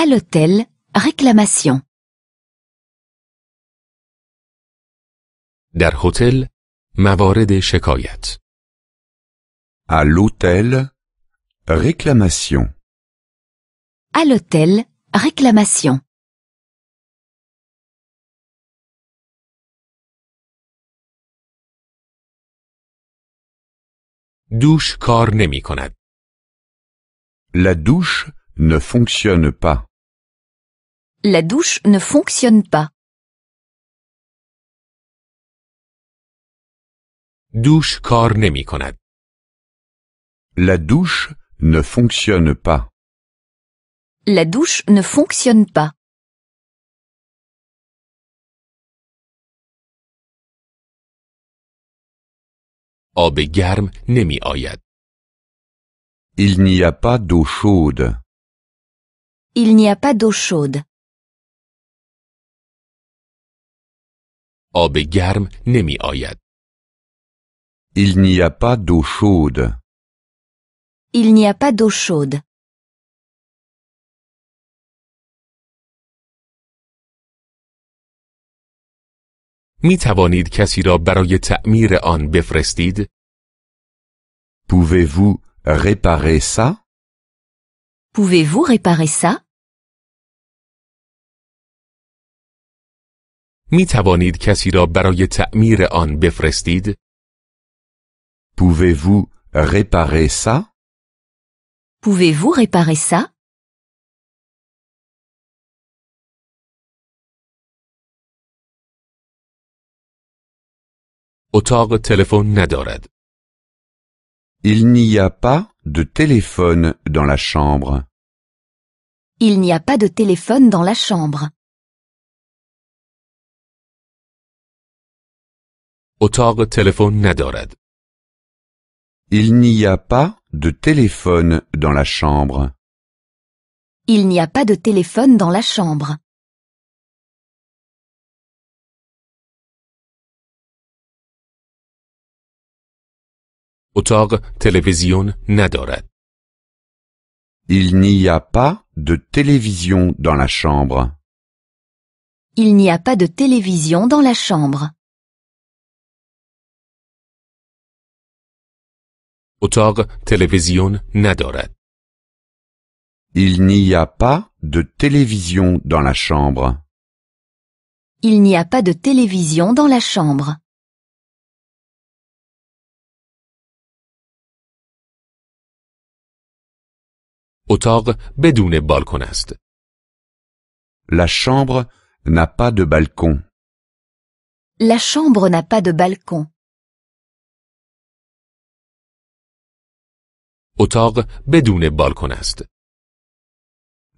à l'hôtel, réclamation. در هتل موارد À l'hôtel, réclamation. À l'hôtel, réclamation. Douche کار La douche ne fonctionne pas. La douche ne fonctionne pas. Douche La douche ne fonctionne pas. La douche ne fonctionne pas. nemi Il n'y a pas d'eau chaude. Il n'y a pas d'eau chaude. نمی آید. Il n'y a pas d'eau chaude. Il n'y a pas d'eau chaude. می توانید کسی را برای تعمیر آن بفرستید؟ Pouvez-vous réparer ça? Pouvez-vous réparer ça? می توانید کسی را برای تعمیر آن بفرستید؟ Pouvez-vous réparer ça? Pouvez-vous réparer ça? اتاق تلفن ندارد. Il n'y a pas de téléphone dans la chambre. Il n'y a pas de téléphone dans la chambre. اتاق تلفن ندارد. Il n'y a pas de téléphone dans la chambre. Il n'y a pas de téléphone dans la chambre. اتاق télévision ندارد. Il n'y a pas de télévision dans la chambre. Il n'y a pas de télévision dans la chambre. اتاق تلویزیون ندارد. Il n'y a pas de télévision dans la chambre. Il n'y a pas de télévision dans la chambre. اتاق بدون بالکن La chambre n'a pas de balcon. La chambre n'a pas de balcon.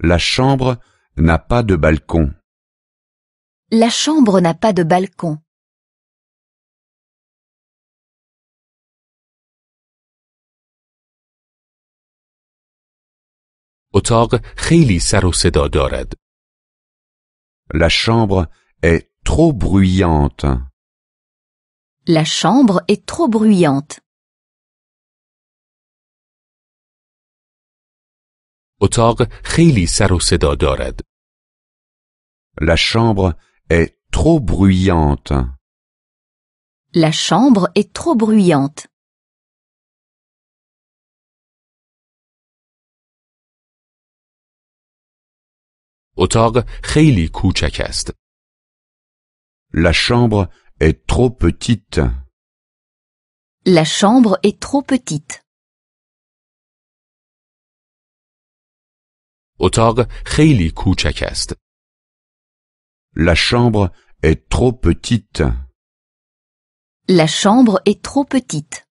La chambre n'a pas de balcon. La chambre n'a pas de balcon. اتاق خیلی سر و La chambre est trop bruyante. La chambre est trop bruyante. La chambre est trop bruyante. La chambre est trop bruyante. اتاق خیلی کوچک La chambre est trop petite. La chambre est trop petite. La chambre est trop petite. La chambre est trop petite.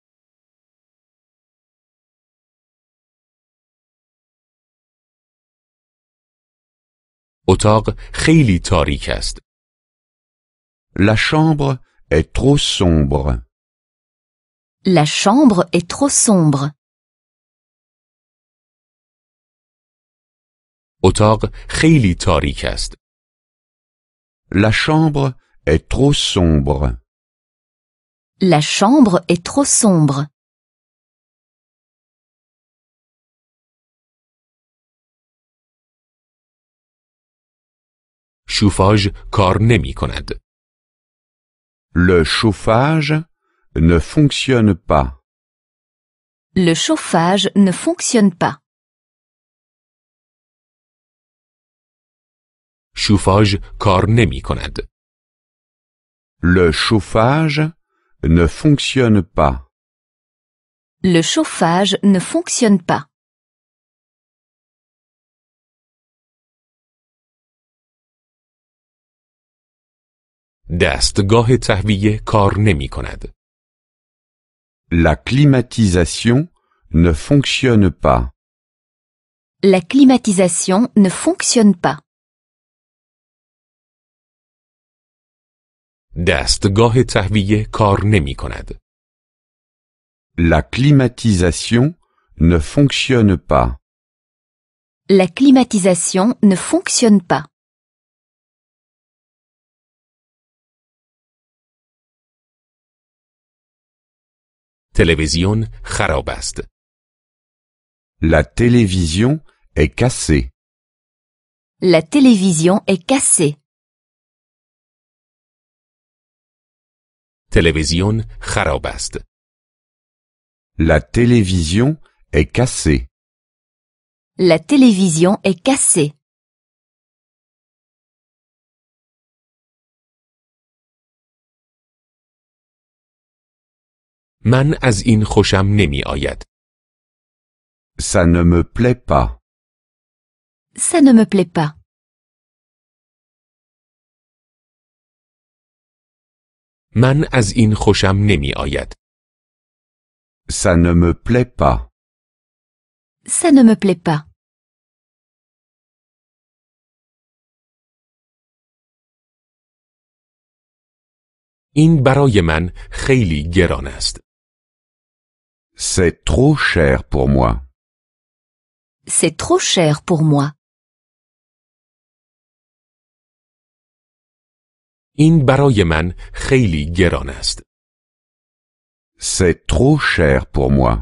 La chambre est trop sombre. La chambre est trop sombre. اتاق خیلی تاریک La chambre est trop sombre. La chambre est trop sombre. Chauffage کار Le chauffage ne fonctionne pas. Le chauffage ne fonctionne pas. chauffage کار نمی Le chauffage ne fonctionne pas. Le chauffage ne fonctionne pas. La climatisation ne fonctionne pas. La climatisation ne fonctionne pas. دستگاه تهویه کار La climatisation ne fonctionne pas. La climatisation ne fonctionne pas. Télévision خراب La télévision est cassée. La télévision est cassée. Télévision خراب La télévision est cassée. La télévision est cassée. Man از in خوشم nemi Ça ne me plaît pas. Ça ne me plaît pas. من از این خوشم نمی آید. Ça ne me plaît pas. Ça ne me plaît pas. این برای من خیلی گران است. C'est trop cher pour moi. C'est trop cher pour moi. این برای C'est trop cher pour moi.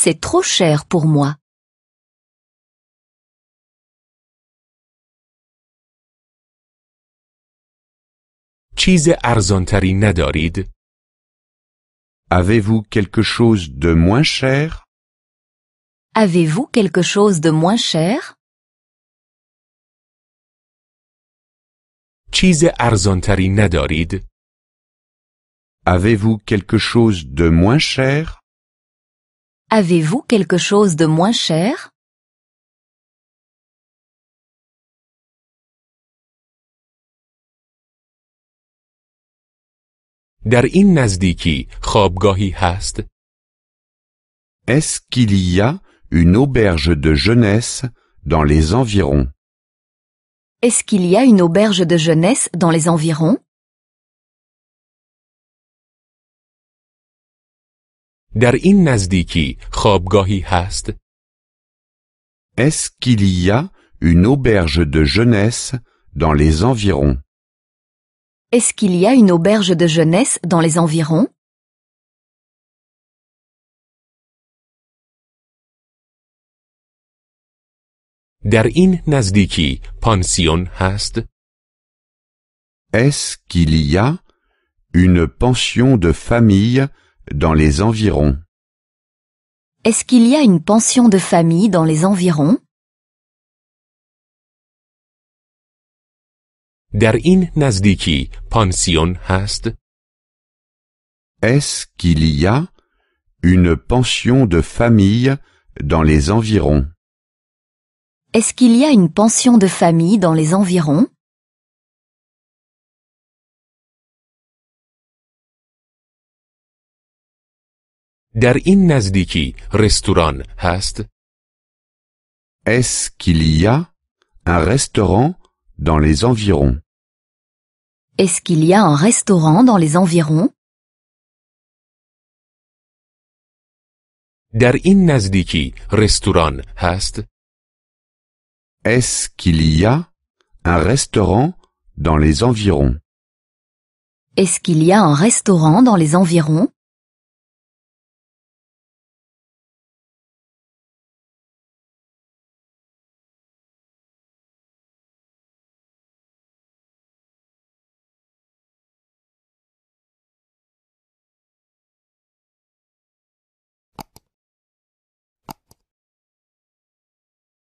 C'est trop cher pour moi. چیز ارزانتری ندارید؟ Avez-vous quelque chose de moins cher? Avez-vous quelque chose de moins cher? چیز ارزانتری ندارید؟ Avez-vous quelque chose de moins cher Avez-vous quelque chose de moins cher est Est-ce qu'il y a une auberge de jeunesse dans les environs est-ce qu'il y a une auberge de jeunesse dans les environs? est Est-ce qu'il y a une auberge de jeunesse dans les environs? Est-ce qu'il y a une auberge de jeunesse dans les environs? در in est Est-ce qu'il y a une pension de famille dans les environs Est-ce qu'il y a une pension de famille dans les environs est Est-ce qu'il y a une pension de famille dans les environs est-ce qu'il y a une pension de famille dans les environs در این نزدیکی رستوران est Est-ce qu'il y a un restaurant dans les environs Est-ce qu'il y a un restaurant dans les environs در est-ce qu'il y a un restaurant dans les environs Est-ce qu'il y a un restaurant dans les environs